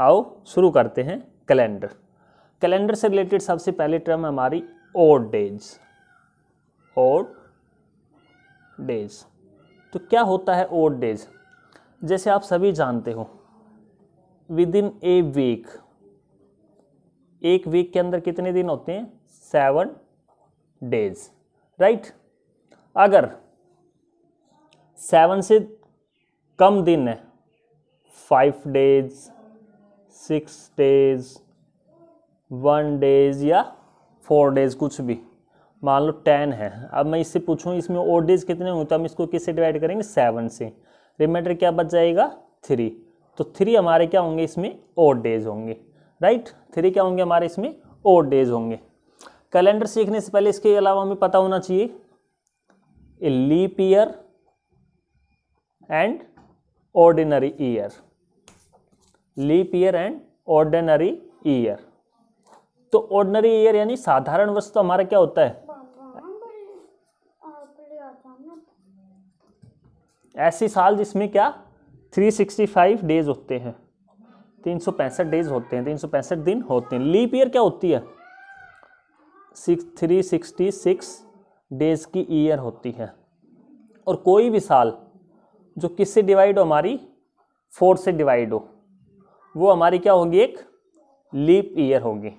आओ शुरू करते हैं कैलेंडर कैलेंडर से रिलेटेड सबसे पहले टर्म हमारी ओड डेज ओड डेज तो क्या होता है ओड डेज जैसे आप सभी जानते हो विद इन ए वीक एक वीक के अंदर कितने दिन होते हैं सेवन डेज राइट अगर सेवन से कम दिन है five days six days one days या फोर डेज कुछ भी मान लो टेन है अब मैं इससे पूछूं इसमें ओ डेज कितने हुए तो हम इसको किससे डिवाइड करेंगे सेवन से रिमाइंडर क्या बच जाएगा थ्री तो थ्री हमारे क्या होंगे इसमें ओ डेज होंगे राइट थ्री क्या होंगे हमारे इसमें ओ डेज होंगे कैलेंडर सीखने से पहले इसके अलावा हमें पता होना चाहिए leap year and ordinary year leap year and ordinary year तो ऑर्डनरी ईयर यानी साधारण वर्ष तो हमारा क्या होता है ऐसी साल जिसमें क्या 365 डेज होते हैं तीन सौ पैंसठ डेज होते हैं तीन सौ पैंसठ दिन होते हैं लीप ईयर क्या होती है थ्री सिक्सटी सिक्स डेज की ईयर होती है और कोई भी साल जो किससे डिवाइड हो हमारी फोर से डिवाइड हो वो हमारी क्या होगी एक लीप ईयर होगी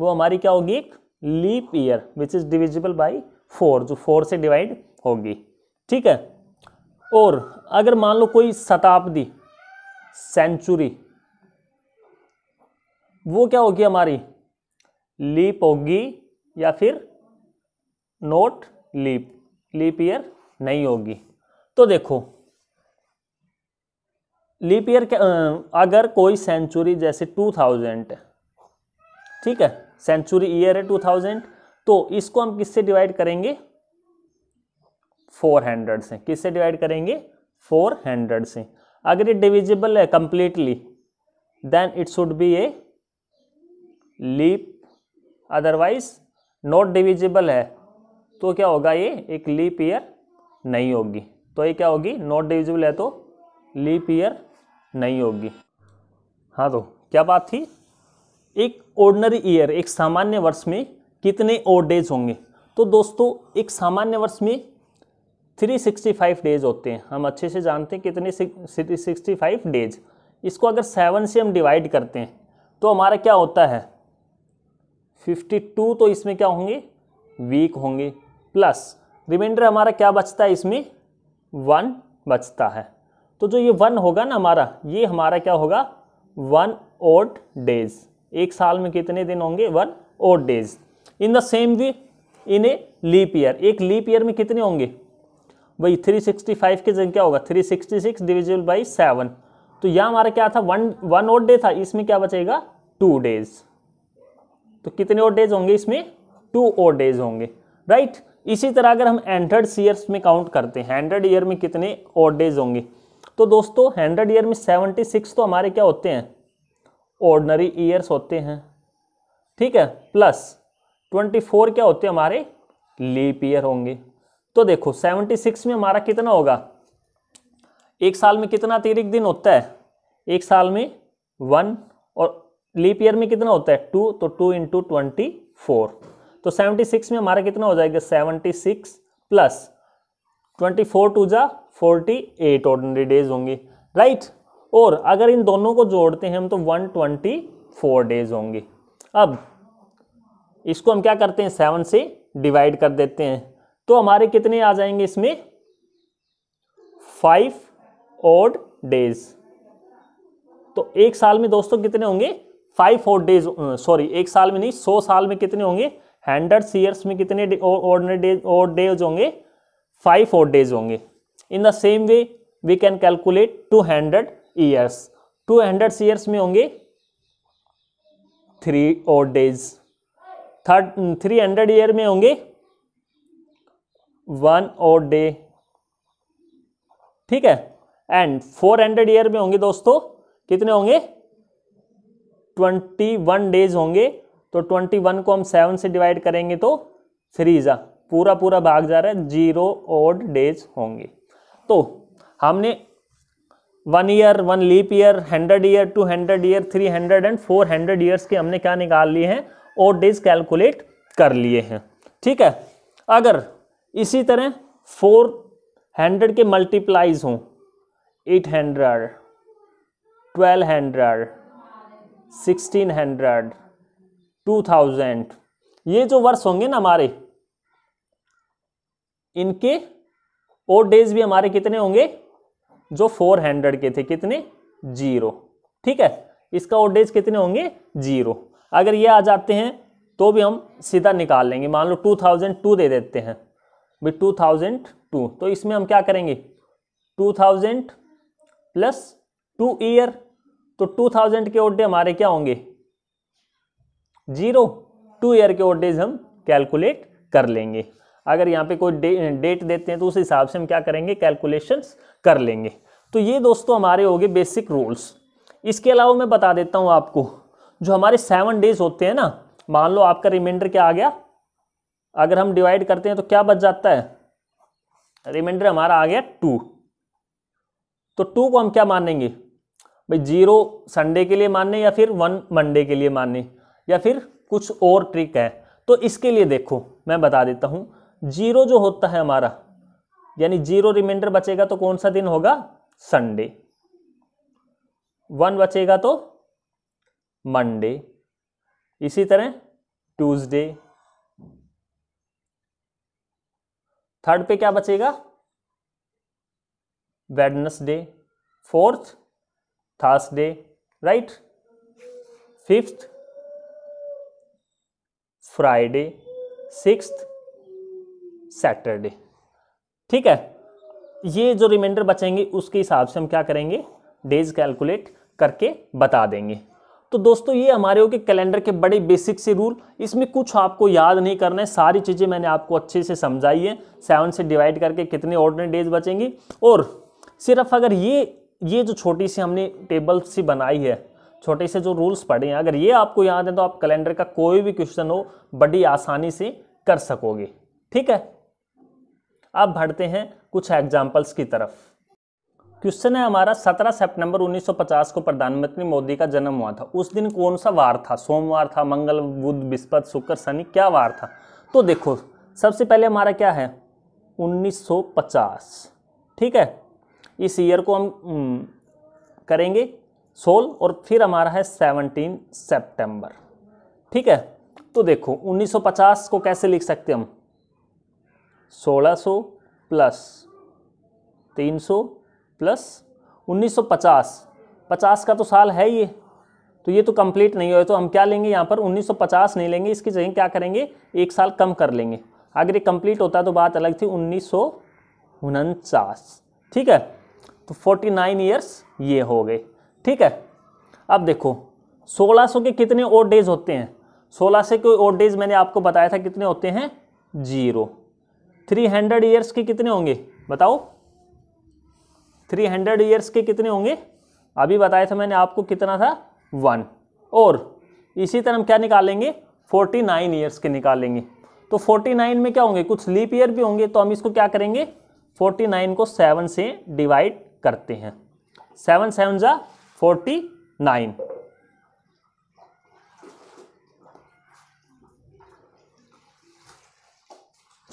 वो हमारी क्या होगी एक leap year which is divisible by four जो फोर से डिवाइड होगी ठीक है और अगर मान लो कोई शताब्दी सेंचुरी वो क्या होगी हमारी लीप होगी या फिर नोट लीप लीप ईयर नहीं होगी तो देखो लीप ईयर अगर कोई सेंचुरी जैसे टू थाउजेंड ठीक है सेंचुरी ईयर है टू थाउजेंड तो इसको हम किससे डिवाइड करेंगे फोर हंड्रेड से किससे डिवाइड करेंगे फोर हंड्रेड से अगर ये डिविजिबल है completely then it should be a leap otherwise not divisible है तो क्या होगा ये एक लीप ईयर नहीं होगी तो ये क्या होगी नॉट डिविजिबल है तो लीप ईयर नहीं होगी हाँ तो क्या बात थी एक ऑर्डनरी ईयर एक सामान्य वर्ष में कितने और डेज होंगे तो दोस्तों एक सामान्य वर्ष में 365 डेज होते हैं हम अच्छे से जानते हैं कितने 365 डेज इसको अगर सेवन से हम डिवाइड करते हैं तो हमारा क्या होता है 52 तो इसमें क्या होंगे वीक होंगे प्लस रिमाइंडर हमारा क्या बचता है इसमें वन बचता है तो जो ये वन होगा ना हमारा ये हमारा क्या होगा वन ओट डेज एक साल में कितने दिन होंगे one odd days in the same way in a leap year एक लीप ईयर में कितने होंगे भाई 365 के जन क्या होगा 366 sixty six divisible by seven तो यह हमारा क्या था वन वन ओट डे था इसमें क्या बचेगा टू डेज तो कितने ओट डेज होंगे इसमें टू ओट डेज होंगे राइट इसी तरह अगर हम एंड्रेड ईयर्स में काउंट करते हैं एंड्रेड ईयर में कितने ओट डेज होंगे तो दोस्तों हंड्रेड ईयर में सेवेंटी सिक्स तो हमारे क्या होते हैं ऑर्डनरी ईयर्स होते हैं ठीक है प्लस ट्वेंटी फोर क्या होते हैं हमारे लीप ईयर होंगे तो देखो सेवेंटी सिक्स में हमारा कितना होगा एक साल में कितना अतिरिक्त दिन होता है एक साल में वन और लीप ईयर में कितना होता है टू तो टू इंटू ट्वेंटी फोर तो सेवेंटी सिक्स में हमारा कितना हो जाएगा seventy six plus twenty four two जा फोर्टी एट ऑर्डनरी डेज होंगे राइट और अगर इन दोनों को जोड़ते हैं हम तो वन ट्वेंटी फोर डेज होंगे अब इसको हम क्या करते हैं सेवन से डिवाइड कर देते हैं तो हमारे कितने आ जाएंगे इसमें फाइव ऑड डेज तो एक साल में दोस्तों कितने होंगे फाइव ऑड डेज सॉरी एक साल में नहीं सौ साल में कितने होंगे हंड्रेड ईयर्स में कितने ऑर्डनरी डेज ऑड डेज होंगे फाइव ऑड डेज होंगे in the same way we can calculate two hundred years two hundred years में होंगे थ्री और days third three hundred year में होंगे वन और डे ठीक है एंड फोर हंड्रेड ईयर में होंगे दोस्तों कितने होंगे ट्वेंटी वन डेज होंगे तो ट्वेंटी वन को हम सेवन से डिवाइड करेंगे तो थ्री जा पूरा पूरा भाग जा रहा है जीरो ओड डेज होंगे तो हमने one year one leap year hundred year two hundred year three hundred and four hundred years के हमने क्या निकाल लिए हैं और डेज कैलकुलेट कर लिए हैं ठीक है अगर इसी तरह फोर हंड्रेड के मल्टीप्लाइज हों eight hundred twelve hundred sixteen hundred two thousand ये जो वर्ष होंगे ना हमारे इनके और डेज भी हमारे कितने होंगे जो फोर हंड्रेड के थे कितने जीरो ठीक है इसका और डेज कितने होंगे जीरो अगर ये आ जाते हैं तो भी हम सीधा निकाल लेंगे मान लो टू थाउजेंड टू दे देते हैं भी टू थाउजेंड टू तो इसमें हम क्या करेंगे two thousand plus two year तो टू थाउजेंड के ओडे हमारे क्या होंगे जीरो टू ईयर के ओडेज हम कैलकुलेट कर लेंगे अगर यहाँ पे कोई डे, डेट देते हैं तो उस हिसाब से हम क्या करेंगे कैलकुलेशंस कर लेंगे तो ये दोस्तों हमारे हो गए बेसिक रूल्स इसके अलावा मैं बता देता हूँ आपको जो हमारे सेवन डेज होते हैं ना मान लो आपका रिमाइंडर क्या आ गया अगर हम डिवाइड करते हैं तो क्या बच जाता है रिमाइंडर हमारा आ गया टू तो टू को हम क्या मानेंगे भाई जीरो संडे के लिए मानने या फिर वन मंडे के लिए मानने या फिर कुछ और ट्रिक है तो इसके लिए देखो मैं बता देता हूँ जीरो जो होता है हमारा यानी जीरो रिमाइंडर बचेगा तो कौन सा दिन होगा संडे वन बचेगा तो मंडे इसी तरह ट्यूसडे थर्ड पे क्या बचेगा Wednesday fourth Thursday right fifth Friday sixth Saturday ठीक है ये जो रिमाइंडर बचेंगे उसके हिसाब से हम क्या करेंगे डेज कैलकुलेट करके बता देंगे तो दोस्तों ये हमारे हो के कैलेंडर के बड़े बेसिक से रूल इसमें कुछ आपको याद नहीं करना है सारी चीज़ें मैंने आपको अच्छे से समझाई है सेवन से डिवाइड करके कितने ऑर्डिनरी डेज बचेंगे और सिर्फ अगर ये ये जो छोटी सी हमने टेबल सी बनाई है छोटे से जो रूल्स पढ़े हैं अगर ये आपको याद है तो आप कैलेंडर का कोई भी क्वेश्चन हो बड़ी आसानी से कर सकोगे ठीक है अब बढ़ते हैं कुछ एग्जाम्पल्स की तरफ क्वेश्चन है हमारा 17 सितंबर 1950 को प्रधानमंत्री मोदी का जन्म हुआ था उस दिन कौन सा वार था सोमवार था मंगल बुध बिस्पत शुक्र शनि क्या वार था तो देखो सबसे पहले हमारा क्या है 1950 ठीक है इस ईयर को हम हम्म, करेंगे सोल और फिर हमारा है 17 सितंबर ठीक है तो देखो 1950 को कैसे लिख सकते हम 1600 प्लस 300 प्लस 1950 50 का तो साल है ये तो ये तो कंप्लीट नहीं हुआ तो हम क्या लेंगे यहाँ पर 1950 नहीं लेंगे इसकी जगह क्या करेंगे एक साल कम कर लेंगे अगर ये कंप्लीट होता तो बात अलग थी उन्नीस ठीक है तो 49 नाइन ईयर्स ये हो गए ठीक है अब देखो 1600 के कितने और डेज होते हैं से के और डेज मैंने आपको बताया था कितने होते हैं जीरो थ्री हंड्रेड ईयर्स के कितने होंगे बताओ थ्री हंड्रेड ईयर्स के कितने होंगे अभी बताया था मैंने आपको कितना था वन और इसी तरह हम क्या निकालेंगे फोर्टी नाइन ईयर्स के निकालेंगे तो फोर्टी नाइन में क्या होंगे कुछ लीप ईयर भी होंगे तो हम इसको क्या करेंगे फोर्टी नाइन को सेवन से डिवाइड करते हैं सेवन सेवन जा forty nine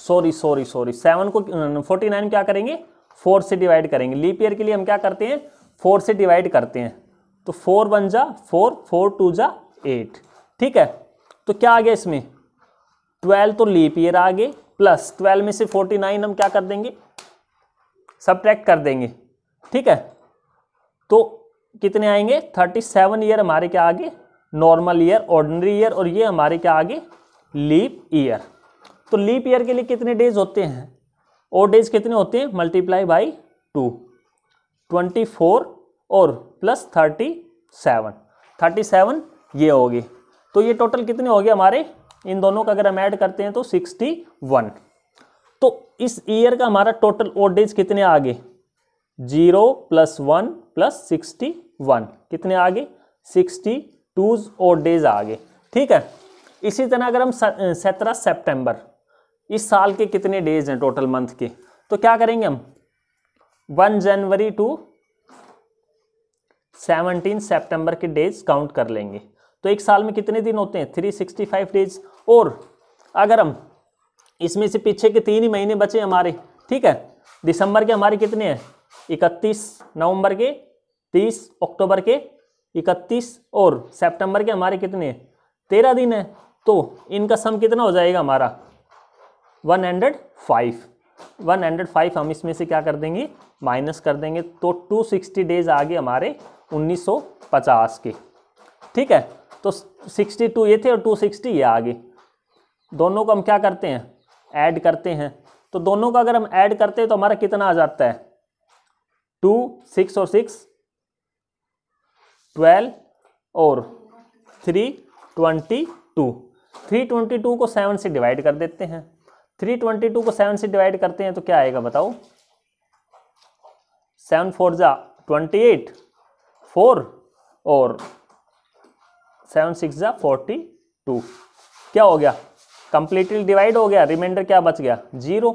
sorry sorry sorry seven को फोर्टी नाइन क्या करेंगे फोर से डिवाइड करेंगे लीप ईयर के लिए हम क्या करते हैं फोर से डिवाइड करते हैं तो फोर वन जा फोर फोर टू जा एट ठीक है तो क्या आ गया इसमें ट्वेल्व तो लीप ईयर आ गए प्लस ट्वेल्व में से फोर्टी नाइन हम क्या कर देंगे ट्रैक्ट कर देंगे ठीक है तो कितने आएंगे थर्टी सेवन ईयर हमारे क्या आगे नॉर्मल ईयर ऑर्डनरी ईयर और ये हमारे क्या आगे लीप ईयर तो लीप ईयर के लिए कितने डेज होते हैं और डेज कितने होते हैं multiply by two twenty four और plus thirty seven thirty seven ये होगी तो ये टोटल कितने हो गए हमारे इन दोनों का अगर हम ऐड करते हैं तो सिक्सटी वन तो इस ईयर का हमारा टोटल ओ डेज कितने आगे zero plus one plus sixty one कितने आगे सिक्सटी टूज ओ डेज आगे ठीक है इसी तरह अगर हम सत्रह सेप्टेम्बर इस साल के कितने डेज हैं टोटल मंथ के तो क्या करेंगे हम वन जनवरी टू सेवनटीन सितंबर के डेज काउंट कर लेंगे तो एक साल में कितने दिन होते हैं थ्री सिक्सटी फाइव डेज और अगर हम इसमें से पीछे के तीन ही महीने बचे हमारे ठीक है दिसंबर के हमारे कितने हैं इकतीस नवंबर के तीस अक्टूबर के इकतीस और सितंबर के हमारे कितने हैं तेरह दिन है तो इनका सम कितना हो जाएगा हमारा one one hundred five hundred five हम इसमें से क्या कर देंगे माइनस कर देंगे तो टू सिक्सटी डेज आगे हमारे उन्नीस सौ पचास के ठीक है तो सिक्सटी टू ये थे और टू सिक्सटी ये आगे दोनों को हम क्या करते हैं ऐड करते हैं तो दोनों का अगर हम ऐड करते हैं तो हमारा कितना आ जाता है टू सिक्स और सिक्स ट्वेल्व और three twenty two three twenty two को सेवन से डिवाइड कर देते हैं थ्री ट्वेंटी टू को सेवन से डिवाइड करते हैं तो क्या आएगा बताओ सेवन फोर जा ट्वेंटी एट फोर और सेवन सिक्स जा फोर्टी टू क्या हो गया कंप्लीटली डिवाइड हो गया रिमाइंडर क्या बच गया जीरो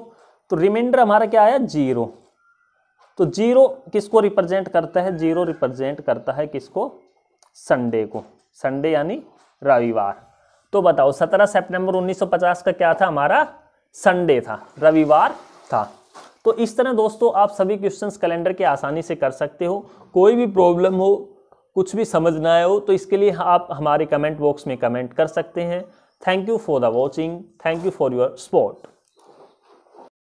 तो रिमाइंडर हमारा क्या आया जीरो तो जीरो किसको रिप्रेजेंट करता है जीरो रिप्रेजेंट करता है किसको संडे को संडे यानी रविवार तो बताओ 17 सितंबर 1950 का क्या था हमारा संडे था रविवार था तो इस तरह दोस्तों आप सभी क्वेश्चंस कैलेंडर के आसानी से कर सकते हो कोई भी प्रॉब्लम हो कुछ भी समझ ना आए हो तो इसके लिए आप हमारे कमेंट बॉक्स में कमेंट कर सकते हैं thank you for the watching thank you for your support